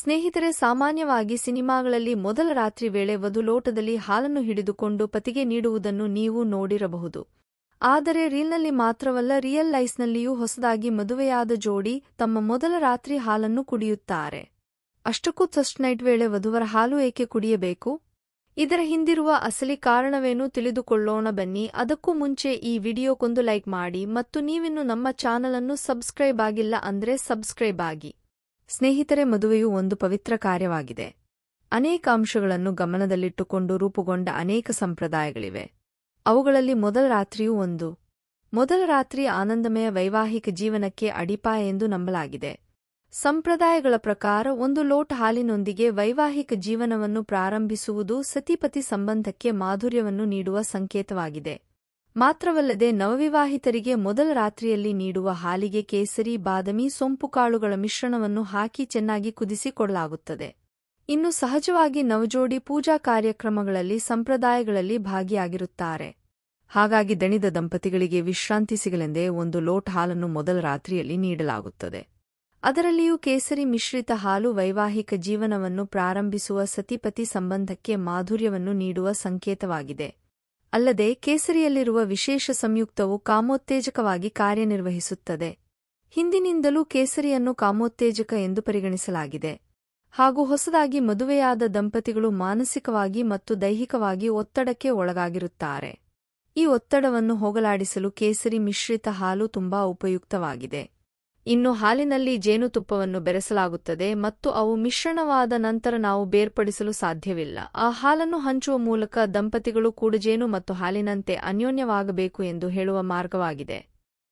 ಸ್ನೇಹಿತರೆ ಸಾಮಾನ್ಯವಾಗಿ ಸಿನಿಮಾಗಳಲ್ಲಿ ಮೊದಲ ರಾತ್ರಿ ವೇಳೆ ವಧು ಲೋಟದಲ್ಲಿ ಹಾಲನ್ನು ಹಿಡಿದುಕೊಂಡು ಪತಿಗೆ ನೀಡುವುದನ್ನು ನೀವು ನೋಡಿರಬಹುದು ಆದರೆ ರೀಲ್ನಲ್ಲಿ ಮಾತ್ರವಲ್ಲ ರಿಯಲ್ ಲೈಫ್ನಲ್ಲಿಯೂ ಹೊಸದಾಗಿ ಮದುವೆಯಾದ ಜೋಡಿ ತಮ್ಮ ಮೊದಲ ರಾತ್ರಿ ಹಾಲನ್ನು ಕುಡಿಯುತ್ತಾರೆ ಅಷ್ಟಕ್ಕೂ ಥಸ್ಟ್ ನೈಟ್ ವೇಳೆ ವಧುವರ ಹಾಲು ಏಕೆ ಕುಡಿಯಬೇಕು ಇದರ ಹಿಂದಿರುವ ಅಸಲಿ ಕಾರಣವೇನು ತಿಳಿದುಕೊಳ್ಳೋಣ ಬನ್ನಿ ಅದಕ್ಕೂ ಮುಂಚೆ ಈ ವಿಡಿಯೋಕ್ಕೊಂದು ಲೈಕ್ ಮಾಡಿ ಮತ್ತು ನೀವಿನ್ನು ನಮ್ಮ ಅನ್ನು ಸಬ್ಸ್ಕ್ರೈಬ್ ಆಗಿಲ್ಲ ಅಂದ್ರೆ ಸಬ್ಸ್ಕ್ರೈಬ್ ಆಗಿ ಸ್ನೇಹಿತರೆ ಮದುವೆಯು ಒಂದು ಪವಿತ್ರ ಕಾರ್ಯವಾಗಿದೆ ಅನೇಕ ಅಂಶಗಳನ್ನು ಗಮನದಲ್ಲಿಟ್ಟುಕೊಂಡು ರೂಪುಗೊಂಡ ಅನೇಕ ಸಂಪ್ರದಾಯಗಳಿವೆ ಅವುಗಳಲ್ಲಿ ಮೊದಲ ರಾತ್ರಿಯೂ ಒಂದು ಮೊದಲ ರಾತ್ರಿ ಆನಂದಮಯ ವೈವಾಹಿಕ ಜೀವನಕ್ಕೆ ಅಡಿಪಾಯ ಎಂದು ನಂಬಲಾಗಿದೆ ಸಂಪ್ರದಾಯಗಳ ಪ್ರಕಾರ ಒಂದು ಲೋಟ್ ಹಾಲಿನೊಂದಿಗೆ ವೈವಾಹಿಕ ಜೀವನವನ್ನು ಪ್ರಾರಂಭಿಸುವುದು ಸತಿಪತಿ ಸಂಬಂಧಕ್ಕೆ ಮಾಧುರ್ಯವನ್ನು ನೀಡುವ ಸಂಕೇತವಾಗಿದೆ ಮಾತ್ರವಲ್ಲದೆ ನವವಿವಾಹಿತರಿಗೆ ಮೊದಲ ರಾತ್ರಿಯಲ್ಲಿ ನೀಡುವ ಹಾಲಿಗೆ ಕೇಸರಿ ಬಾದಾಮಿ ಸೊಂಪು ಕಾಳುಗಳ ಮಿಶ್ರಣವನ್ನು ಹಾಕಿ ಚೆನ್ನಾಗಿ ಕೊಡಲಾಗುತ್ತದೆ ಇನ್ನು ಸಹಜವಾಗಿ ನವಜೋಡಿ ಪೂಜಾ ಕಾರ್ಯಕ್ರಮಗಳಲ್ಲಿ ಸಂಪ್ರದಾಯಗಳಲ್ಲಿ ಭಾಗಿಯಾಗಿರುತ್ತಾರೆ ಹಾಗಾಗಿ ದಣಿದ ದಂಪತಿಗಳಿಗೆ ವಿಶ್ರಾಂತಿ ಸಿಗಲೆಂದೇ ಒಂದು ಲೋಟ್ ಹಾಲನ್ನು ಮೊದಲ ರಾತ್ರಿಯಲ್ಲಿ ನೀಡಲಾಗುತ್ತದೆ ಅದರಲ್ಲಿಯೂ ಕೇಸರಿ ಮಿಶ್ರಿತ ಹಾಲು ವೈವಾಹಿಕ ಜೀವನವನ್ನು ಪ್ರಾರಂಭಿಸುವ ಸತಿಪತಿ ಸಂಬಂಧಕ್ಕೆ ಮಾಧುರ್ಯವನ್ನು ನೀಡುವ ಸಂಕೇತವಾಗಿದೆ ಅಲ್ಲದೆ ಕೇಸರಿಯಲ್ಲಿರುವ ವಿಶೇಷ ಸಂಯುಕ್ತವು ಕಾಮೋತ್ತೇಜಕವಾಗಿ ಕಾರ್ಯನಿರ್ವಹಿಸುತ್ತದೆ ಹಿಂದಿನಿಂದಲೂ ಕೇಸರಿಯನ್ನು ಕಾಮೋತ್ತೇಜಕ ಎಂದು ಪರಿಗಣಿಸಲಾಗಿದೆ ಹಾಗೂ ಹೊಸದಾಗಿ ಮದುವೆಯಾದ ದಂಪತಿಗಳು ಮಾನಸಿಕವಾಗಿ ಮತ್ತು ದೈಹಿಕವಾಗಿ ಒತ್ತಡಕ್ಕೆ ಒಳಗಾಗಿರುತ್ತಾರೆ ಈ ಒತ್ತಡವನ್ನು ಹೋಗಲಾಡಿಸಲು ಕೇಸರಿ ಮಿಶ್ರಿತ ಹಾಲು ತುಂಬಾ ಉಪಯುಕ್ತವಾಗಿದೆ ಇನ್ನು ಹಾಲಿನಲ್ಲಿ ಜೇನುತುಪ್ಪವನ್ನು ಬೆರೆಸಲಾಗುತ್ತದೆ ಮತ್ತು ಅವು ಮಿಶ್ರಣವಾದ ನಂತರ ನಾವು ಬೇರ್ಪಡಿಸಲು ಸಾಧ್ಯವಿಲ್ಲ ಆ ಹಾಲನ್ನು ಹಂಚುವ ಮೂಲಕ ದಂಪತಿಗಳು ಕೂಡಜೇನು ಮತ್ತು ಹಾಲಿನಂತೆ ಅನ್ಯೋನ್ಯವಾಗಬೇಕು ಎಂದು ಹೇಳುವ ಮಾರ್ಗವಾಗಿದೆ